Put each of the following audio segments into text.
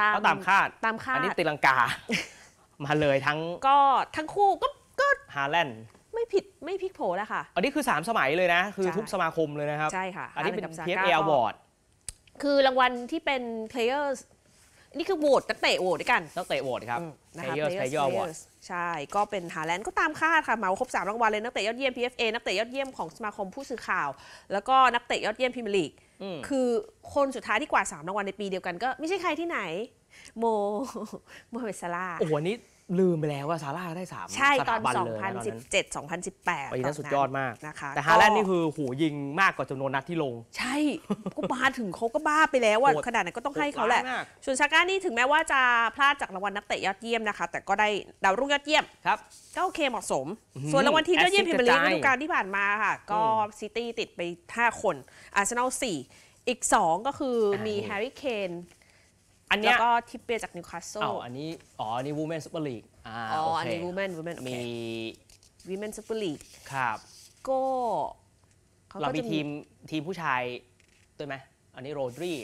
ตามตามคาดตามคาด อันนี้ตีลังกา มาเลยทั้งก็ทั้งคู่ก็ก็ฮาแลนด์ไม่ผิดไม่พลิกโผล่แล้วค่ะ อันนี้คือ 3 สมัยเลยนะ คือทุกสมาคมเลยนะครับใช่ค่ะอันนี้เป็นเทีย์เอลบอร์ดคือรางวัลที่เป็น players นี่คือโหวตนักเตะโหวตด้วยกัน นักเตะโหวตครับนะค Players p l a y ย์เ w อร์ใช่ก็เป็นหาแลนด์ก็ตามคาดค่ะเมาครบ3รางวัลเลย นักเตะยอดเยี่ยม PFA นักเตะยอดเยี่ยมของสมาคมผู้สื่อข่าว แล้วก็นักเตะยอดเยี่ยมพรีเมียร์ลีกคือคนสุดท้ายที่กว่า3รางวัลในปีเดียวกันก็ ไม่ใช่ใครที่ไหน โมโมเฮเมสซาลาโอ้โหนีลืมไปแล้วว่าซาร่าได้สามใช่ตอน 2017 2018ปีนั้นสุดยอดมากนะคะแต่ฮาแลนด์นี่คือหูยิงมากกว่าจำนวนนัดที่ลง ใช่ ก็บ้าถึงเขาก็บ้าไปแล้วว่าขนาดนั้นก็ต้องให้เขาแหละส่วนชาก้า นี่ถึงแม้ว่าจะพลาดจากรางวัลนักเตะยอดเยี่ยมนะคะแต่ก็ได้ดาวรุ่งยอดเยี่ยมครับก็โอเคเหมาะสม ส่วนรางวัลทีมยอดเยี่ยมพรีเมียร์ลีกฤดูกาลที่ผ่านมาค่ะก็ซิตี้ติดไป5คนอาร์เซนอล4อีก2ก็คือมีแฮร์รี่เคนอันนี้แล้วก็ทิปเปียจากนิวคาสเซิลอ้ออันนี้อ๋อนี่วูแมนซูเปอร์ลีกอ๋ออันนี้วูแมนวูแมนมีวูแมนซูเปอร์ลีกครับ ก็เรามีทีมทีมผู้ชายด้วยไหมอันนี้โรดรี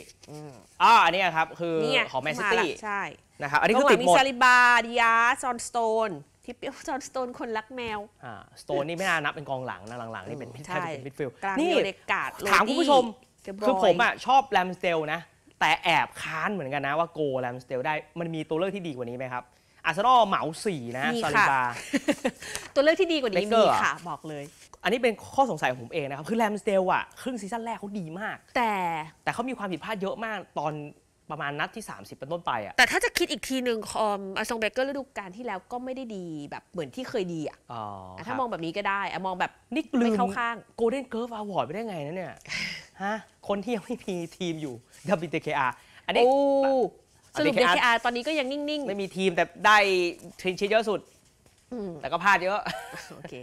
อ๋ออันนี้ครับคือของแมนซิตี้ใช่นะครับ อันนี้คือติดหมด มีซาลิบา ดิอาซอนสโตน ทิปเปียจซอนสโตนคนรักแมว อ่าสโตนนี่ไม่น่านับเป็นกองหลังนะหลังๆนี่เป็นใ่แทบจะเป็นมิดฟิลด์กลางนี่เกาดถามคุณผู้ชมคือผมอ่ะชอบแรมสเซลนะแต่แอบค้านเหมือนกันนะว่าโกแลมสเตลได้มันมีตัวเลือกที่ดีกว่านี้ไหมครับอาร์เซนอลเหมาสี่นะซาลิบาตัวเลือกที่ดีกว่านี้มีค่ะ บอกเลย อันนี้เป็นข้อสงสัยของผมเองนะครับ คือแลมสเตลอะครึ่งซีซั่นแรกเขาดีมาก แต่แต่เขามีความผิดพลาดเยอะมาก ตอนประมาณนัดที่ 30เป็นต้นไปอะแต่ถ้าจะคิดอีกทีหนึ่งคอมอาซองเบเกอร์ฤดูกาลที่แล้วก็ไม่ได้ดีแบบเหมือนที่เคยดีอะถ้ามองแบบนี้ก็ได้อะมองแบบนี่ลืมเข้าข้างโกลเด้นเกิร์ฟอวอร์ดไปได้ไงนะเนี่ยะคนที่ยังไม่มีทีมอยู่ w t k r อันนี้สรุป w k r k r ตอนนี้ก็ยังนิ่งๆ ไม่มีทีมแต่ได้ทรินชีเยอะสุด แต่ก็พลาดเยอะโอเค